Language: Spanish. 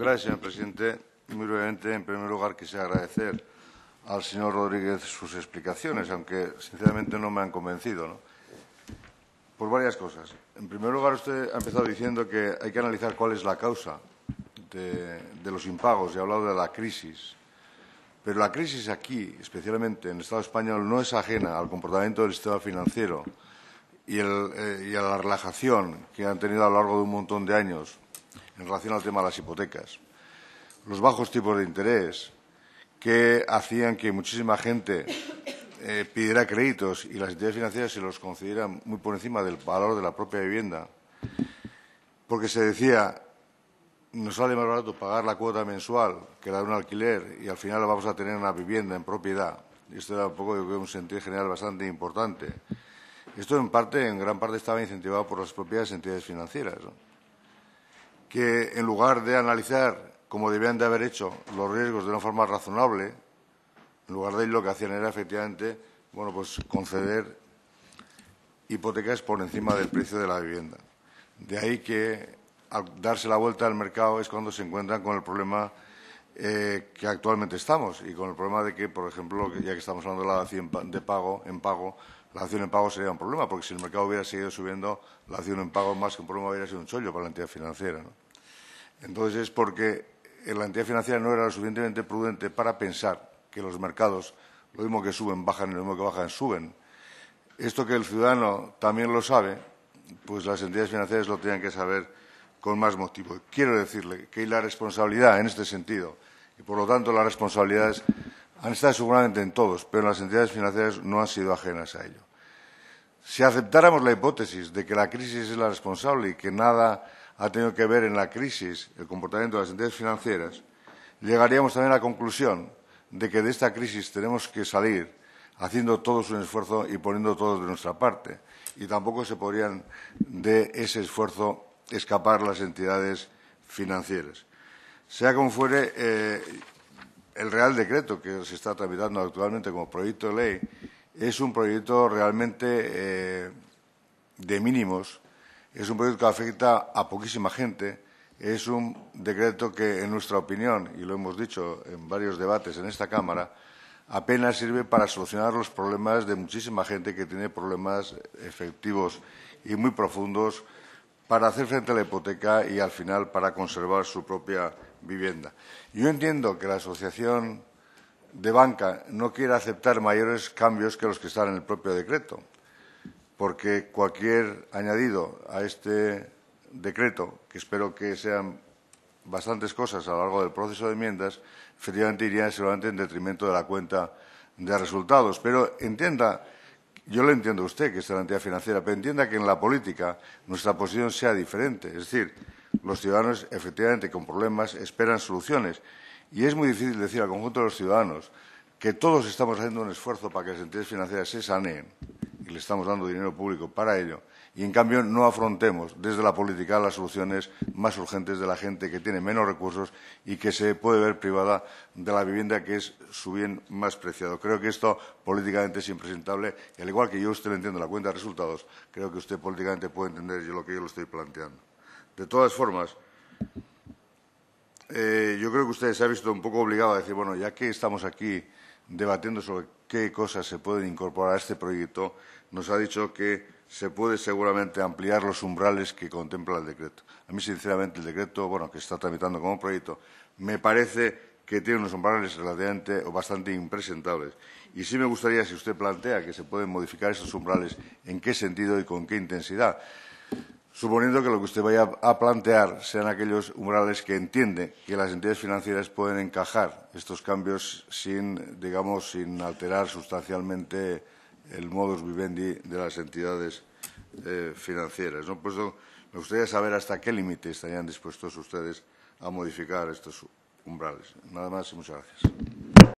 Gracias, señor presidente. Muy brevemente, en primer lugar, quisiera agradecer al señor Rodríguez sus explicaciones, aunque sinceramente no me han convencido. ¿no? Por varias cosas. En primer lugar, usted ha empezado diciendo que hay que analizar cuál es la causa de, los impagos y ha hablado de la crisis. Pero la crisis aquí, especialmente en el Estado español, no es ajena al comportamiento del sistema financiero y, eh, y a la relajación que han tenido a lo largo de un montón de años en relación al tema de las hipotecas, los bajos tipos de interés que hacían que muchísima gente eh, pidiera créditos y las entidades financieras se los concedieran muy por encima del valor de la propia vivienda, porque se decía, nos sale más barato pagar la cuota mensual que dar un alquiler y al final vamos a tener una vivienda en propiedad. Esto era un poco, un sentido general bastante importante. Esto en parte, en gran parte, estaba incentivado por las propias entidades financieras que en lugar de analizar, como debían de haber hecho, los riesgos de una forma razonable, en lugar de ello lo que hacían era efectivamente, pues conceder hipotecas por encima del precio de la vivienda. De ahí que al darse la vuelta al mercado es cuando se encuentran con el problema eh, que actualmente estamos y con el problema de que, por ejemplo, ya que estamos hablando de la de pago, en pago, la acción en pago sería un problema, porque si el mercado hubiera seguido subiendo, la acción en pago más que un problema hubiera sido un chollo para la entidad financiera. Entonces es porque eh, la entidad financiera no era lo suficientemente prudente para pensar que los mercados, lo mismo que suben, bajan y lo mismo que bajan, suben. Esto que el ciudadano también lo sabe, pues las entidades financieras lo tenían que saber con más motivo. Quiero decirle que hay la responsabilidad en este sentido y, por lo tanto, la responsabilidad es han estado seguramente en todos, pero las entidades financieras no han sido ajenas a ello. Si aceptáramos la hipótesis de que la crisis es la responsable y que nada ha tenido que ver en la crisis el comportamiento de las entidades financieras, llegaríamos también a la conclusión de que de esta crisis tenemos que salir haciendo todos un esfuerzo y poniendo todos de nuestra parte. Y tampoco se podrían de ese esfuerzo escapar las entidades financieras. Sea como fuere, eh, el Decreto que se está tramitando actualmente como proyecto de ley es un proyecto realmente eh, de mínimos, es un proyecto que afecta a poquísima gente, es un decreto que, en nuestra opinión, y lo hemos dicho en varios debates en esta Cámara, apenas sirve para solucionar los problemas de muchísima gente que tiene problemas efectivos y muy profundos para hacer frente a la hipoteca y, al final, para conservar su propia vivienda. Yo entiendo que la Asociación de Banca no quiera aceptar mayores cambios que los que están en el propio decreto, porque cualquier añadido a este decreto, que espero que sean bastantes cosas a lo largo del proceso de enmiendas, efectivamente iría seguramente en detrimento de la cuenta de resultados. Pero entienda, yo le entiendo a usted que es la entidad financiera, pero entienda que en la política nuestra posición sea diferente. Es decir, los ciudadanos, efectivamente, con problemas, esperan soluciones. Y es muy difícil decir al conjunto de los ciudadanos que todos estamos haciendo un esfuerzo para que las entidades financieras se saneen y le estamos dando dinero público para ello. Y, en cambio, no afrontemos desde la política las soluciones más urgentes de la gente que tiene menos recursos y que se puede ver privada de la vivienda, que es su bien más preciado. Creo que esto políticamente es impresentable. Y al igual que yo, usted le entiende la cuenta de resultados, creo que usted políticamente puede entender lo que yo le estoy planteando. De todas formas, eh, yo creo que usted se ha visto un poco obligado a decir, bueno, ya que estamos aquí debatiendo sobre qué cosas se pueden incorporar a este proyecto, nos ha dicho que se puede seguramente ampliar los umbrales que contempla el decreto. A mí, sinceramente, el decreto, bueno, que está tramitando como proyecto, me parece que tiene unos umbrales relativamente o bastante impresentables. Y sí me gustaría, si usted plantea que se pueden modificar esos umbrales, en qué sentido y con qué intensidad suponiendo que lo que usted vaya a plantear sean aquellos umbrales que entiende que las entidades financieras pueden encajar estos cambios sin, digamos, sin alterar sustancialmente el modus vivendi de las entidades eh, financieras. ¿no? Pues, me gustaría saber hasta qué límite estarían dispuestos ustedes a modificar estos umbrales. Nada más y muchas gracias.